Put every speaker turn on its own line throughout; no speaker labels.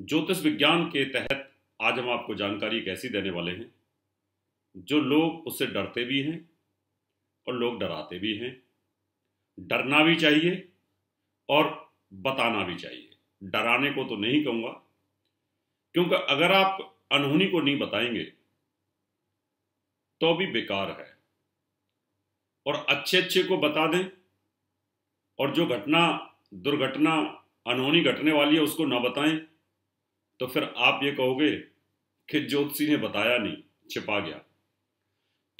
ज्योतिष विज्ञान के तहत आज हम आपको जानकारी एक ऐसी देने वाले हैं जो लोग उससे डरते भी हैं और लोग डराते भी हैं डरना भी चाहिए और बताना भी चाहिए डराने को तो नहीं कहूँगा क्योंकि अगर आप अनहोनी को नहीं बताएंगे तो भी बेकार है और अच्छे अच्छे को बता दें और जो घटना दुर्घटना अनहोनी घटने वाली है उसको ना बताएं तो फिर आप ये कहोगे कि ज्योतिषी ने बताया नहीं छिपा गया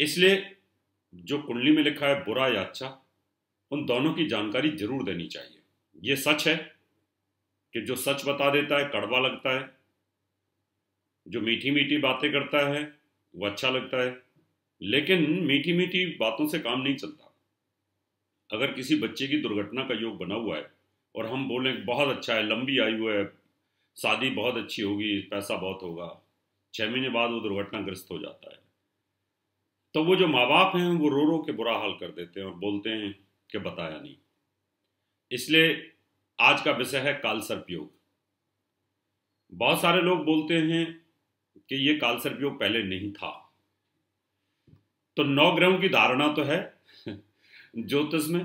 इसलिए जो कुंडली में लिखा है बुरा या अच्छा उन दोनों की जानकारी जरूर देनी चाहिए ये सच है कि जो सच बता देता है कड़वा लगता है जो मीठी मीठी बातें करता है वो अच्छा लगता है लेकिन मीठी मीठी बातों से काम नहीं चलता अगर किसी बच्चे की दुर्घटना का योग बना हुआ है और हम बोलें बहुत अच्छा है लंबी आयु है शादी बहुत अच्छी होगी पैसा बहुत होगा छः महीने बाद वो दुर्घटनाग्रस्त हो जाता है तो वो जो माँ बाप हैं वो रो रो के बुरा हाल कर देते हैं और बोलते हैं कि बताया नहीं इसलिए आज का विषय है काल सर्पयोग बहुत सारे लोग बोलते हैं कि ये काल सर्पयोग पहले नहीं था तो नौ ग्रहों की धारणा तो है ज्योतिष में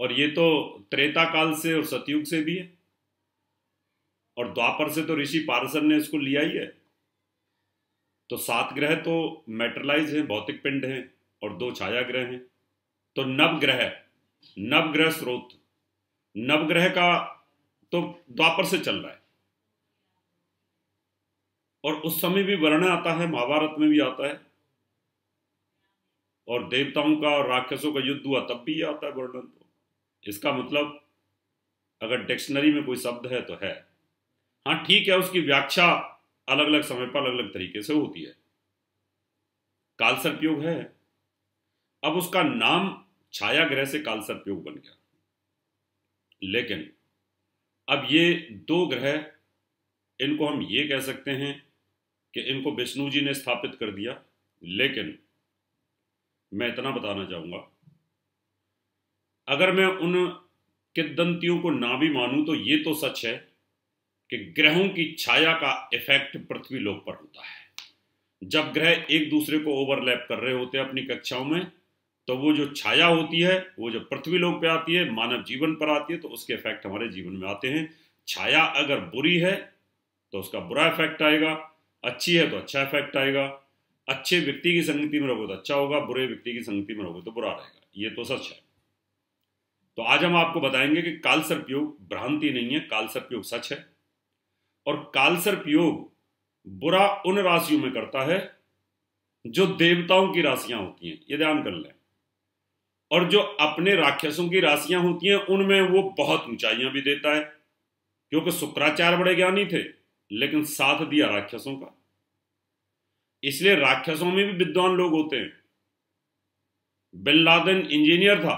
और ये तो त्रेता काल से और सतयुग से भी है और द्वापर से तो ऋषि पारसर ने इसको लिया ही है तो सात ग्रह तो मेटरलाइज है भौतिक पिंड है और दो छाया ग्रह हैं तो नवग्रह नवग्रह स्रोत नवग्रह का तो द्वापर से चल रहा है और उस समय भी वर्ण आता है महाभारत में भी आता है और देवताओं का और राक्षसों का युद्ध हुआ तब भी आता है वर्णन तो इसका मतलब अगर डिक्शनरी में कोई शब्द है तो है हाँ ठीक है उसकी व्याख्या अलग अलग समय पर अलग अलग तरीके से होती है काल सर्पयोग है अब उसका नाम छाया ग्रह से काल सर्पयोग बन गया लेकिन अब ये दो ग्रह इनको हम ये कह सकते हैं कि इनको विष्णु जी ने स्थापित कर दिया लेकिन मैं इतना बताना चाहूंगा अगर मैं उन किदंतियों को ना भी मानूं तो ये तो सच है कि ग्रहों की छाया का इफेक्ट पृथ्वी लोक पर होता है जब ग्रह एक दूसरे को ओवरलैप कर रहे होते हैं अपनी कक्षाओं में तो वो जो छाया होती है वो जब पृथ्वी लोक पे आती है मानव जीवन पर आती है तो उसके इफेक्ट हमारे जीवन में आते हैं छाया अगर बुरी है तो उसका बुरा इफेक्ट आएगा अच्छी है तो अच्छा इफेक्ट आएगा अच्छे व्यक्ति की संगति में रहोगे तो अच्छा होगा बुरे व्यक्ति की संगति में रहोगे तो बुरा रहेगा ये तो सच है तो आज हम आपको बताएंगे कि काल सर्पयोग भ्रांति नहीं है काल सर्पयोग सच है और कालसर्प योग बुरा उन राशियों में करता है जो देवताओं की राशियां होती हैं ये ध्यान कर लें और जो अपने राक्षसों की राशियां होती हैं उनमें वो बहुत ऊंचाइयां भी देता है क्योंकि शुक्राचार्य बड़े ज्ञानी थे लेकिन साथ दिया राक्षसों का इसलिए राक्षसों में भी विद्वान लोग होते हैं बिल्लादन इंजीनियर था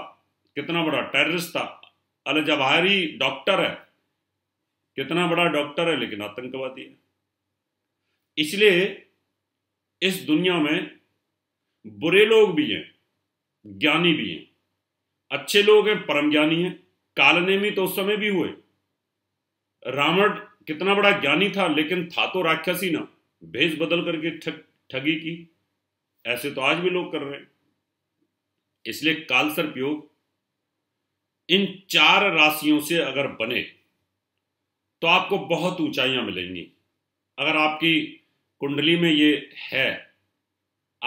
कितना बड़ा टेररिस्ट था अल जवाहरी डॉक्टर है कितना बड़ा डॉक्टर है लेकिन आतंकवादी है इसलिए इस दुनिया में बुरे लोग भी हैं ज्ञानी भी हैं अच्छे लोग हैं परम ज्ञानी हैं कालनेमी तो उस समय भी हुए रावण कितना बड़ा ज्ञानी था लेकिन था तो राक्षसी ना भेष बदल करके ठग ठगी की ऐसे तो आज भी लोग कर रहे हैं इसलिए कालसर्प योग इन चार राशियों से अगर बने तो आपको बहुत ऊंचाइयां मिलेंगी अगर आपकी कुंडली में ये है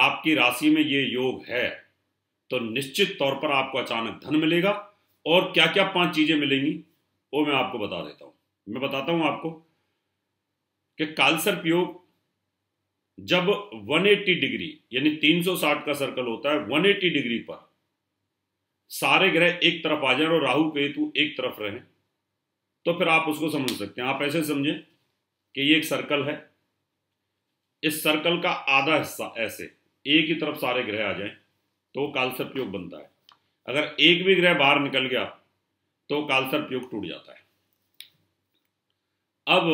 आपकी राशि में ये योग है तो निश्चित तौर पर आपको अचानक धन मिलेगा और क्या क्या पांच चीजें मिलेंगी वो मैं आपको बता देता हूं मैं बताता हूं आपको कि कालसर्प योग जब 180 डिग्री यानी 360 का सर्कल होता है 180 डिग्री पर सारे ग्रह एक तरफ आ जाए और राहु केतु एक तरफ रहें तो फिर आप उसको समझ सकते हैं आप ऐसे समझें कि ये एक सर्कल है इस सर्कल का आधा हिस्सा ऐसे एक ही तरफ सारे ग्रह आ जाएं तो कालसर्प योग बनता है अगर एक भी ग्रह बाहर निकल गया तो कालसर्प योग टूट जाता है अब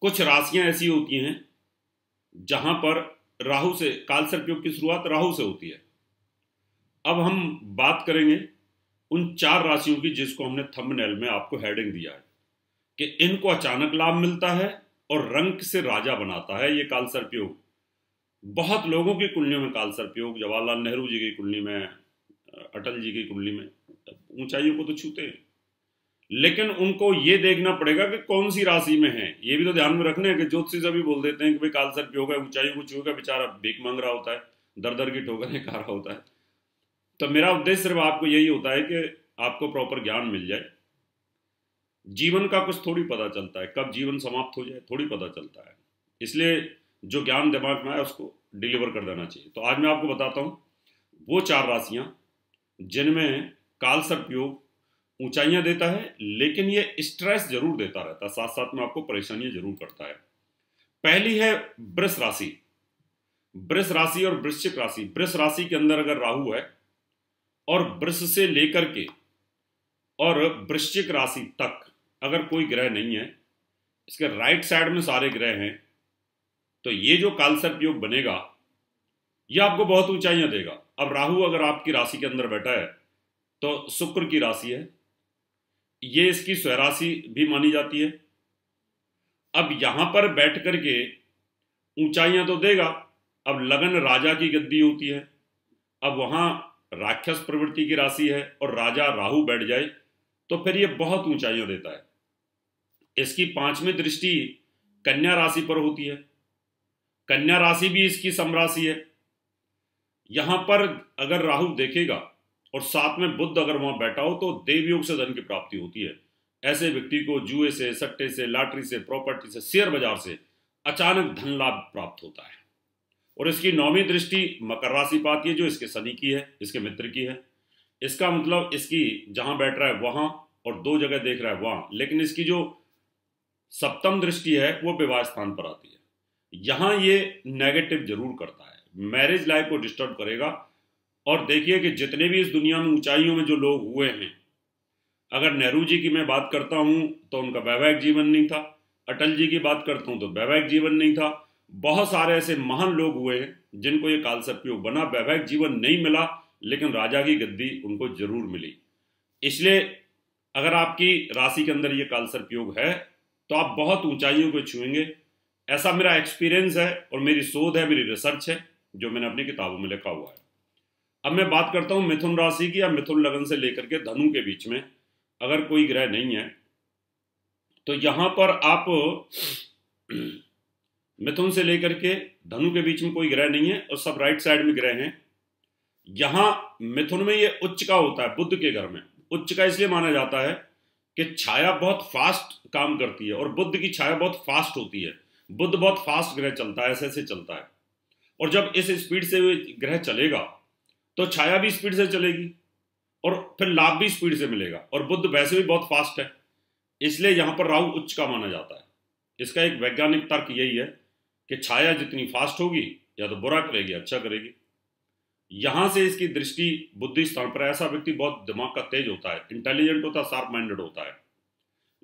कुछ राशियां ऐसी होती हैं जहां पर राहु से कालसर्प योग की शुरुआत राहु से होती है अब हम बात करेंगे उन चार राशियों की जिसको हमने थंबनेल में आपको हेडिंग दिया है कि इनको अचानक लाभ मिलता है और रंग से राजा बनाता है ये कालसर प्रयोग बहुत लोगों की कुंडलियों में कालसर प्रयोग जवाहरलाल नेहरू जी की कुंडली में अटल जी की कुंडली में ऊंचाइयों को तो छूते हैं लेकिन उनको ये देखना पड़ेगा कि कौन सी राशि में है ये भी तो ध्यान में रखना है कि ज्योतिषी सभी बोल देते हैं कि भाई कालसर प्रयोग है ऊंचाइयों को छूगा बेचारा भीख मांग रहा होता है दर दर की ठोकरें खा रहा होता है तो मेरा उद्देश्य सिर्फ आपको यही होता है कि आपको प्रॉपर ज्ञान मिल जाए जीवन का कुछ थोड़ी पता चलता है कब जीवन समाप्त हो जाए थोड़ी पता चलता है इसलिए जो ज्ञान दिमाग में आया उसको डिलीवर कर देना चाहिए तो आज मैं आपको बताता हूँ वो चार राशियाँ जिनमें काल सर्प योग ऊंचाइयाँ देता है लेकिन ये स्ट्रेस जरूर देता रहता है साथ साथ में आपको परेशानियाँ जरूर करता है पहली है वृष राशि वृष राशि और वृश्चिक राशि वृष राशि के अंदर अगर राहु है और वृष से लेकर के और वृश्चिक राशि तक अगर कोई ग्रह नहीं है इसके राइट साइड में सारे ग्रह हैं तो ये जो कालसर्प योग बनेगा ये आपको बहुत ऊंचाइयां देगा अब राहु अगर आपकी राशि के अंदर बैठा है तो शुक्र की राशि है ये इसकी स्वराशि भी मानी जाती है अब यहां पर बैठ करके ऊंचाइयां तो देगा अब लगन राजा की गद्दी होती है अब वहां राक्षस प्रवृत्ति की राशि है और राजा राहु बैठ जाए तो फिर यह बहुत ऊंचाइयां देता है इसकी पांचवी दृष्टि कन्या राशि पर होती है कन्या राशि भी इसकी समराशि है यहां पर अगर राहु देखेगा और साथ में बुद्ध अगर वहां बैठा हो तो देवयोग से धन की प्राप्ति होती है ऐसे व्यक्ति को जुए से सट्टे से लॉटरी से प्रॉपर्टी से शेयर बाजार से अचानक धन लाभ प्राप्त होता है और इसकी नौवीं दृष्टि मकर राशि पाती है जो इसके शनि की है इसके मित्र की है इसका मतलब इसकी जहां बैठ रहा है वहां और दो जगह देख रहा है वहां लेकिन इसकी जो सप्तम दृष्टि है वो विवाह स्थान पर आती है यहां ये नेगेटिव जरूर करता है मैरिज लाइफ को डिस्टर्ब करेगा और देखिए कि जितने भी इस दुनिया में ऊंचाइयों में जो लोग हुए हैं अगर नेहरू जी की मैं बात करता हूं तो उनका वैवाहिक जीवन नहीं था अटल जी की बात करता हूं तो वैवाहिक जीवन नहीं था बहुत सारे ऐसे महान लोग हुए हैं जिनको ये काल सर्पयोग बना वैवाहिक जीवन नहीं मिला लेकिन राजा की गद्दी उनको जरूर मिली इसलिए अगर आपकी राशि के अंदर ये काल सर्पयोग है तो आप बहुत ऊंचाइयों को छुएंगे ऐसा मेरा एक्सपीरियंस है और मेरी शोध है मेरी रिसर्च है जो मैंने अपनी किताबों में लिखा हुआ है अब मैं बात करता हूं मिथुन राशि की या मिथुन लगन से लेकर के धनु के बीच में अगर कोई ग्रह नहीं है तो यहां पर आप मिथुन से लेकर के धनु के बीच में कोई ग्रह नहीं है और सब राइट साइड में ग्रह हैं यहां मिथुन में ये उच्च का होता है बुद्ध के घर में उच्च का इसलिए माना जाता है कि छाया बहुत फास्ट काम करती है और बुद्ध की छाया बहुत फास्ट होती है बुद्ध बहुत फास्ट ग्रह चलता है ऐसे ऐसे चलता है और जब इस स्पीड से ग्रह चलेगा तो छाया भी स्पीड से चलेगी और फिर लाभ भी स्पीड से मिलेगा और बुद्ध वैसे भी बहुत फास्ट है इसलिए यहां पर राहु उच्च का माना जाता है इसका एक वैज्ञानिक तर्क यही है कि छाया जितनी फास्ट होगी या तो बुरा करेगी अच्छा करेगी यहां से इसकी दृष्टि बुद्धि स्थान पर ऐसा व्यक्ति बहुत दिमाग का तेज होता है इंटेलिजेंट होता है शार्प माइंडेड होता है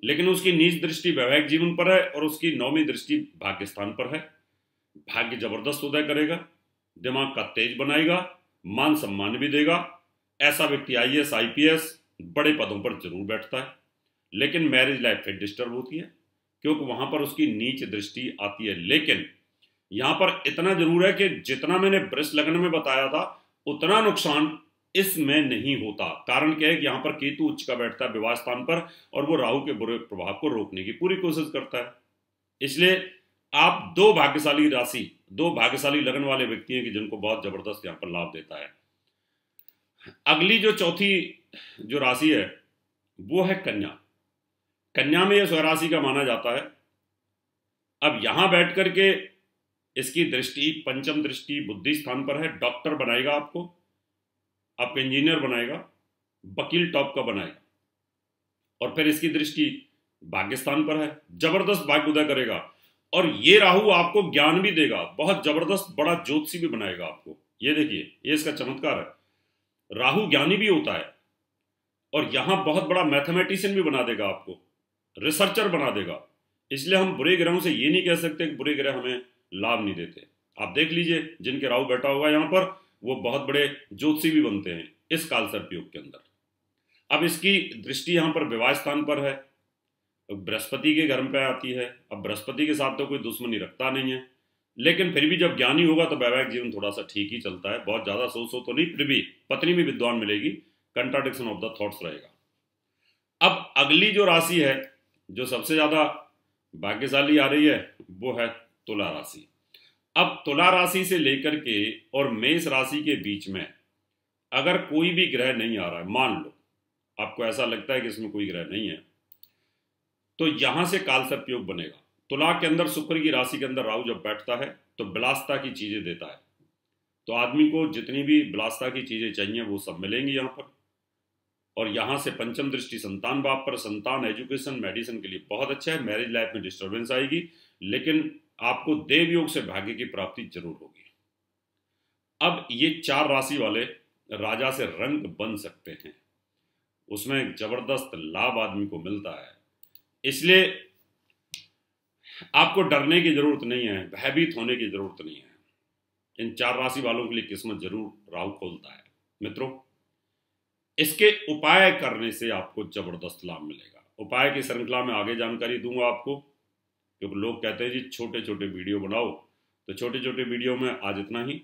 लेकिन उसकी नीच दृष्टि वैवाहिक जीवन पर है और उसकी नौवीं दृष्टि भाग्य स्थान पर है भाग्य जबरदस्त उदय करेगा दिमाग का तेज बनाएगा मान सम्मान भी देगा ऐसा व्यक्ति I S I P S बड़े पदों पर जरूर बैठता है लेकिन मैरिज लाइफ फिर डिस्टर्ब होती है क्योंकि वहां पर उसकी नीच दृष्टि आती है लेकिन यहां पर इतना जरूर है कि जितना मैंने वृक्ष लग्न में बताया था उतना नुकसान इसमें नहीं होता कारण क्या है कि यहां पर केतु उच्च का बैठता है विवाह स्थान पर और वो राहु के बुरे प्रभाव को रोकने की पूरी कोशिश करता है इसलिए आप दो भाग्यशाली राशि दो भाग्यशाली लगन वाले व्यक्ति हैं कि जिनको बहुत जबरदस्त यहां पर लाभ देता है अगली जो चौथी जो राशि है वो है कन्या कन्या में यह स्वराशि का माना जाता है अब यहां बैठ करके इसकी दृष्टि पंचम दृष्टि बुद्धि स्थान पर है डॉक्टर बनाएगा आपको आपको इंजीनियर बनाएगा वकील टॉप का बनाएगा और फिर इसकी दृष्टि भाग्य स्थान पर है जबरदस्त भाग्य उदय करेगा और ये राहु आपको ज्ञान भी देगा बहुत जबरदस्त बड़ा ज्योतिषी भी बनाएगा आपको ये देखिए ये इसका चमत्कार है राहु ज्ञानी भी होता है और यहां बहुत बड़ा मैथमेटिशियन भी बना देगा आपको रिसर्चर बना देगा इसलिए हम बुरे ग्रहों से ये नहीं कह सकते कि बुरे ग्रह हमें लाभ नहीं देते आप देख लीजिए जिनके राहु बैठा होगा यहां पर वो बहुत बड़े ज्योतिषी भी बनते हैं इस काल सर्प योग के अंदर अब इसकी दृष्टि यहां पर विवाह स्थान पर है बृहस्पति के घर पर आती है अब बृहस्पति के साथ तो कोई दुश्मनी रखता नहीं है लेकिन फिर भी जब ज्ञानी होगा तो वैवाहिक जीवन थोड़ा सा ठीक ही चलता है बहुत ज़्यादा सोच सो तो नहीं फिर भी पत्नी भी विद्वान मिलेगी कंट्राडिक्शन ऑफ द थॉट्स रहेगा अब अगली जो राशि है जो सबसे ज़्यादा भाग्यशाली आ रही है वो है तुला राशि अब तुला राशि से लेकर के और मेष राशि के बीच में अगर कोई भी ग्रह नहीं आ रहा है मान लो आपको ऐसा लगता है कि इसमें कोई ग्रह नहीं है तो यहां से काल सत्योग योग बनेगा तुला के अंदर शुक्र की राशि के अंदर राहु जब बैठता है तो बिलासता की चीजें देता है तो आदमी को जितनी भी बिलासता की चीजें चाहिए वो सब मिलेंगी यहां पर और यहाँ से पंचम दृष्टि संतान बाप पर संतान एजुकेशन मेडिसिन के लिए बहुत अच्छा है मैरिज लाइफ में डिस्टर्बेंस आएगी लेकिन आपको देव योग से भाग्य की प्राप्ति जरूर होगी अब ये चार राशि वाले राजा से रंग बन सकते हैं उसमें जबरदस्त लाभ आदमी को मिलता है इसलिए आपको डरने की जरूरत नहीं है भयभीत होने की जरूरत नहीं है इन चार राशि वालों के लिए किस्मत जरूर राहु खोलता है मित्रों इसके उपाय करने से आपको जबरदस्त लाभ मिलेगा उपाय की श्रृंखला में आगे जानकारी दूंगा आपको क्योंकि लोग कहते हैं जी छोटे छोटे वीडियो बनाओ तो छोटे छोटे वीडियो में आज इतना ही